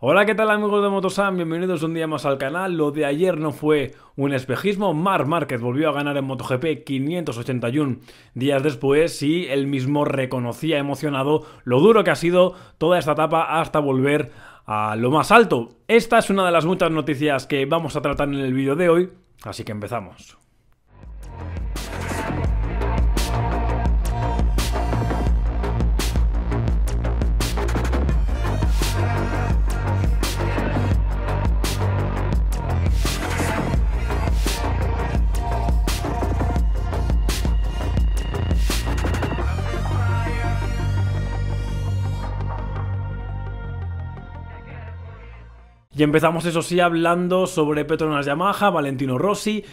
Hola, ¿qué tal amigos de Motosan? Bienvenidos un día más al canal. Lo de ayer no fue un espejismo. Marc Márquez volvió a ganar en MotoGP 581 días después y él mismo reconocía emocionado lo duro que ha sido toda esta etapa hasta volver a lo más alto. Esta es una de las muchas noticias que vamos a tratar en el vídeo de hoy, así que empezamos. Y empezamos, eso sí, hablando sobre Petronas Yamaha, Valentino Rossi.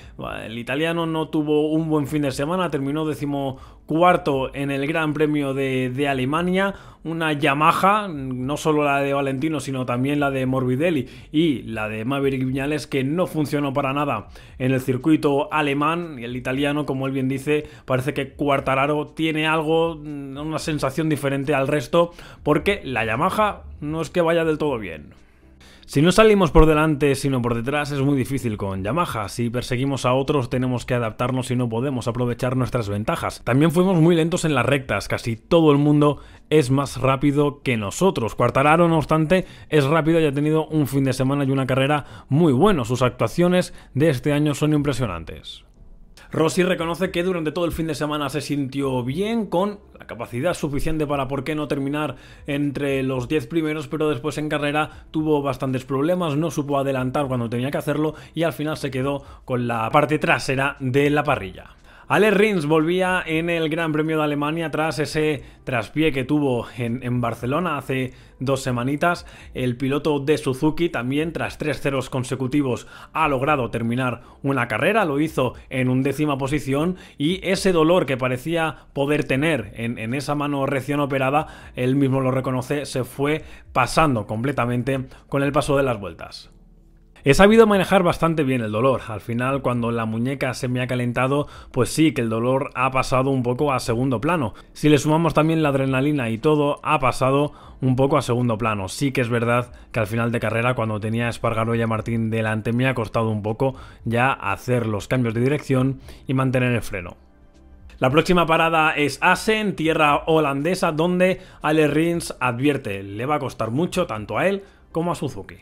El italiano no tuvo un buen fin de semana, terminó decimocuarto en el Gran Premio de, Alemania. Una Yamaha, no solo la de Valentino, sino también la de Morbidelli y la de Maverick Viñales, que no funcionó para nada en el circuito alemán. Y el italiano, como él bien dice, parece que Cuartararo tiene algo, una sensación diferente al resto, porque la Yamaha no es que vaya del todo bien. Si no salimos por delante sino por detrás es muy difícil con Yamaha, si perseguimos a otros tenemos que adaptarnos y no podemos aprovechar nuestras ventajas. También fuimos muy lentos en las rectas, casi todo el mundo es más rápido que nosotros. Quartararo, no obstante, es rápido y ha tenido un fin de semana y una carrera muy bueno. Sus actuaciones de este año son impresionantes. Rossi reconoce que durante todo el fin de semana se sintió bien, con la capacidad suficiente para por qué no terminar entre los 10 primeros, pero después en carrera tuvo bastantes problemas, no supo adelantar cuando tenía que hacerlo y al final se quedó con la parte trasera de la parrilla. Ale Rins volvía en el Gran Premio de Alemania tras ese traspié que tuvo en, Barcelona hace dos semanitas. El piloto de Suzuki también tras tres ceros consecutivos ha logrado terminar una carrera, lo hizo en undécima posición y ese dolor que parecía poder tener en, en esa mano recién operada, él mismo lo reconoce, se fue pasando completamente con el paso de las vueltas. He sabido manejar bastante bien el dolor. Al final, cuando la muñeca se me ha calentado, pues sí que el dolor ha pasado un poco a segundo plano. Si le sumamos también la adrenalina y todo, ha pasado un poco a segundo plano. Sí que es verdad que al final de carrera, cuando tenía a Espargaro y Martín delante, me ha costado un poco ya hacer los cambios de dirección y mantener el freno. La próxima parada es Assen, tierra holandesa, donde Ale Rins advierte, le va a costar mucho tanto a él como a Suzuki.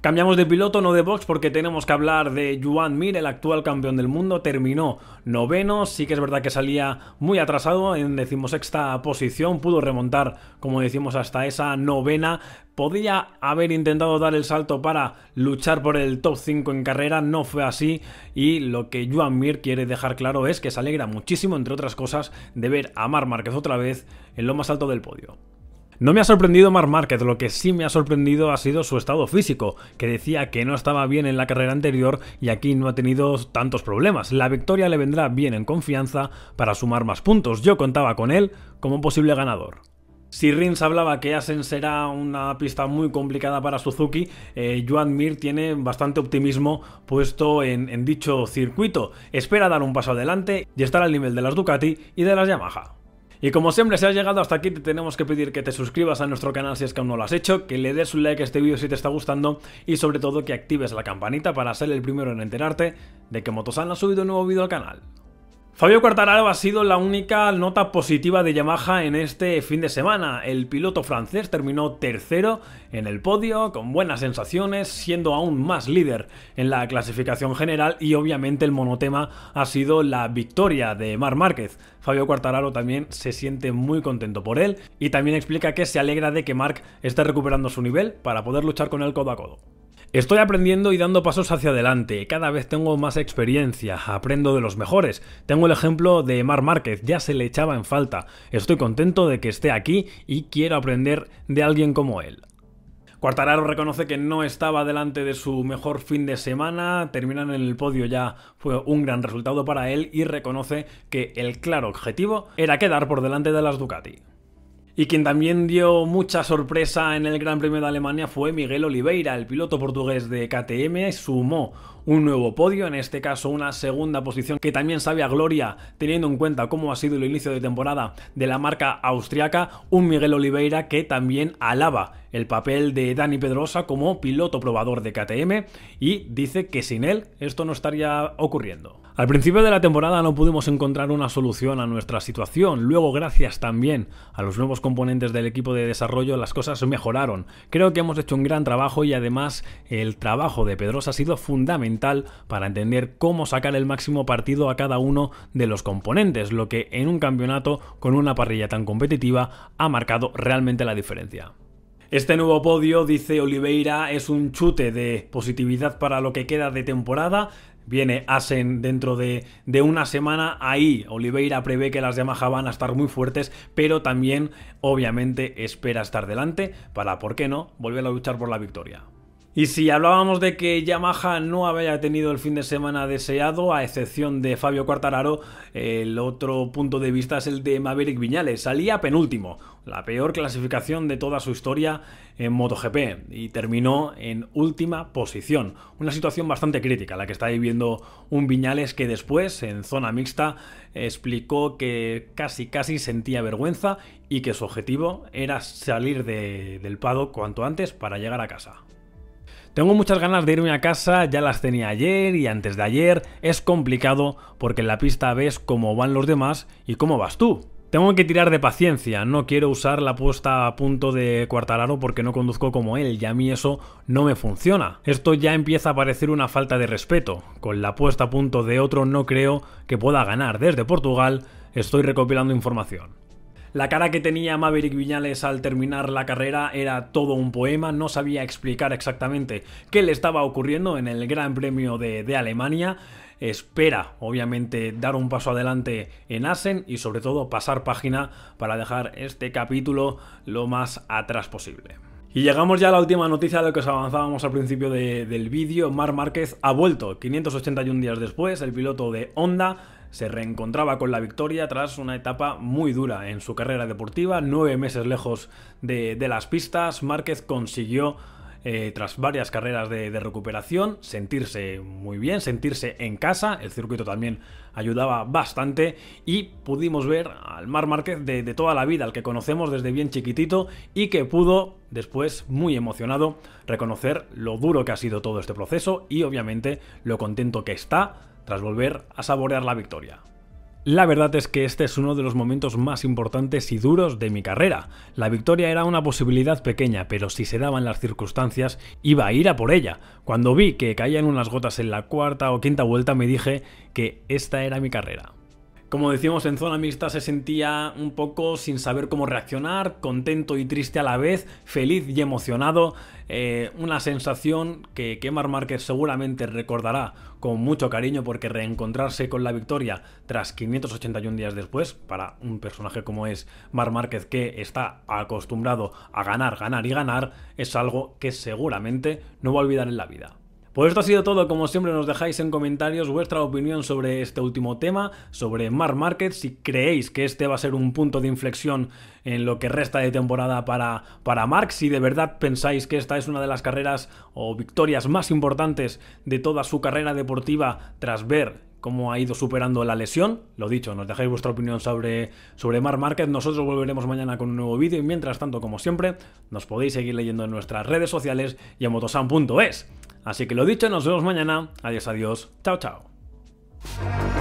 Cambiamos de piloto, no de box, porque tenemos que hablar de Juan Mir, el actual campeón del mundo. Terminó noveno, sí que es verdad que salía muy atrasado en decimosexta posición, pudo remontar, como decimos, hasta esa novena. podía haber intentado dar el salto para luchar por el top 5 en carrera, no fue así y lo que Juan Mir quiere dejar claro es que se alegra muchísimo, entre otras cosas, de ver a Mar Márquez otra vez en lo más alto del podio. No me ha sorprendido Mark Market, lo que sí me ha sorprendido ha sido su estado físico, que decía que no estaba bien en la carrera anterior y aquí no ha tenido tantos problemas. La victoria le vendrá bien en confianza para sumar más puntos. Yo contaba con él como posible ganador. Si Rins hablaba que Asen será una pista muy complicada para Suzuki, eh, Joan Mir tiene bastante optimismo puesto en, en dicho circuito. Espera dar un paso adelante y estar al nivel de las Ducati y de las Yamaha. Y como siempre, si has llegado hasta aquí, te tenemos que pedir que te suscribas a nuestro canal si es que aún no lo has hecho, que le des un like a este vídeo si te está gustando y sobre todo que actives la campanita para ser el primero en enterarte de que Motosan ha subido un nuevo vídeo al canal. Fabio Quartararo ha sido la única nota positiva de Yamaha en este fin de semana. El piloto francés terminó tercero en el podio, con buenas sensaciones, siendo aún más líder en la clasificación general y obviamente el monotema ha sido la victoria de Marc Márquez. Fabio Quartararo también se siente muy contento por él y también explica que se alegra de que Marc esté recuperando su nivel para poder luchar con él codo a codo. Estoy aprendiendo y dando pasos hacia adelante, cada vez tengo más experiencia, aprendo de los mejores. Tengo el ejemplo de Mar Márquez, ya se le echaba en falta. Estoy contento de que esté aquí y quiero aprender de alguien como él. Cuartararo reconoce que no estaba delante de su mejor fin de semana, Terminan en el podio ya fue un gran resultado para él y reconoce que el claro objetivo era quedar por delante de las Ducati. Y quien también dio mucha sorpresa en el Gran Premio de Alemania fue Miguel Oliveira, el piloto portugués de KTM, sumó un nuevo podio, en este caso una segunda posición que también sabe a gloria teniendo en cuenta cómo ha sido el inicio de temporada de la marca austriaca, un Miguel Oliveira que también alaba el papel de Dani Pedrosa como piloto probador de KTM y dice que sin él esto no estaría ocurriendo. Al principio de la temporada no pudimos encontrar una solución a nuestra situación, luego gracias también a los nuevos componentes del equipo de desarrollo las cosas mejoraron. Creo que hemos hecho un gran trabajo y además el trabajo de Pedrosa ha sido fundamental para entender cómo sacar el máximo partido a cada uno de los componentes, lo que en un campeonato con una parrilla tan competitiva ha marcado realmente la diferencia. Este nuevo podio, dice Oliveira, es un chute de positividad para lo que queda de temporada. Viene Asen dentro de, de, una semana. Ahí Oliveira prevé que las Yamaha van a estar muy fuertes, pero también obviamente espera estar delante para, ¿por qué no?, volver a luchar por la victoria. Y si hablábamos de que Yamaha no había tenido el fin de semana deseado, a excepción de Fabio Quartararo, el otro punto de vista es el de Maverick Viñales. Salía penúltimo, la peor clasificación de toda su historia en MotoGP y terminó en última posición. Una situación bastante crítica la que está viviendo un Viñales que después, en zona mixta, explicó que casi casi sentía vergüenza y que su objetivo era salir del pado cuanto antes para llegar a casa. Tengo muchas ganas de irme a casa, ya las tenía ayer y antes de ayer. Es complicado porque en la pista ves cómo van los demás y cómo vas tú. Tengo que tirar de paciencia, no quiero usar la puesta a punto de Cuartararo porque no conduzco como él y a mí eso no me funciona. Esto ya empieza a parecer una falta de respeto. Con la puesta a punto de otro no creo que pueda ganar. Desde Portugal estoy recopilando información. La cara que tenía Maverick Viñales al terminar la carrera era todo un poema, no sabía explicar exactamente qué le estaba ocurriendo en el Gran Premio de, Alemania espera obviamente dar un paso adelante en Asen y sobre todo pasar página para dejar este capítulo lo más atrás posible. Y llegamos ya a la última noticia de lo que os avanzábamos al principio del vídeo. Mar Márquez ha vuelto. 581 días después, el piloto de Honda se reencontraba con la victoria tras una etapa muy dura en su carrera deportiva, nueve meses lejos de, las pistas, Márquez consiguió eh, tras varias carreras de, recuperación, sentirse muy bien, sentirse en casa, el circuito también ayudaba bastante y pudimos ver al Mar Márquez de toda la vida, al que conocemos desde bien chiquitito y que pudo, después muy emocionado, reconocer lo duro que ha sido todo este proceso y obviamente lo contento que está tras volver a saborear la victoria. La verdad es que este es uno de los momentos más importantes y duros de mi carrera. La victoria era una posibilidad pequeña, pero si se daban las circunstancias, iba a ir a por ella. Cuando vi que caían unas gotas en la cuarta o quinta vuelta me dije que esta era mi carrera. Como decíamos, en zona mixta se sentía un poco sin saber cómo reaccionar, contento y triste a la vez, feliz y emocionado, eh, una sensación que, Mar Márquez seguramente recordará con mucho cariño porque reencontrarse con la victoria tras 581 días después, para un personaje como es Mar Márquez que está acostumbrado a ganar, ganar y ganar, es algo que seguramente no va a olvidar en la vida. Pues esto ha sido todo, como siempre nos dejáis en comentarios vuestra opinión sobre este último tema, sobre Mar Market, si creéis que este va a ser un punto de inflexión en lo que resta de temporada para, para Mark, si de verdad pensáis que esta es una de las carreras o victorias más importantes de toda su carrera deportiva tras ver cómo ha ido superando la lesión. Lo dicho, nos dejáis vuestra opinión sobre, sobre Mar Márquez. Nosotros volveremos mañana con un nuevo vídeo y mientras tanto, como siempre, nos podéis seguir leyendo en nuestras redes sociales y en motosan.es. Así que lo dicho, nos vemos mañana. Adiós, adiós. Chao, chao.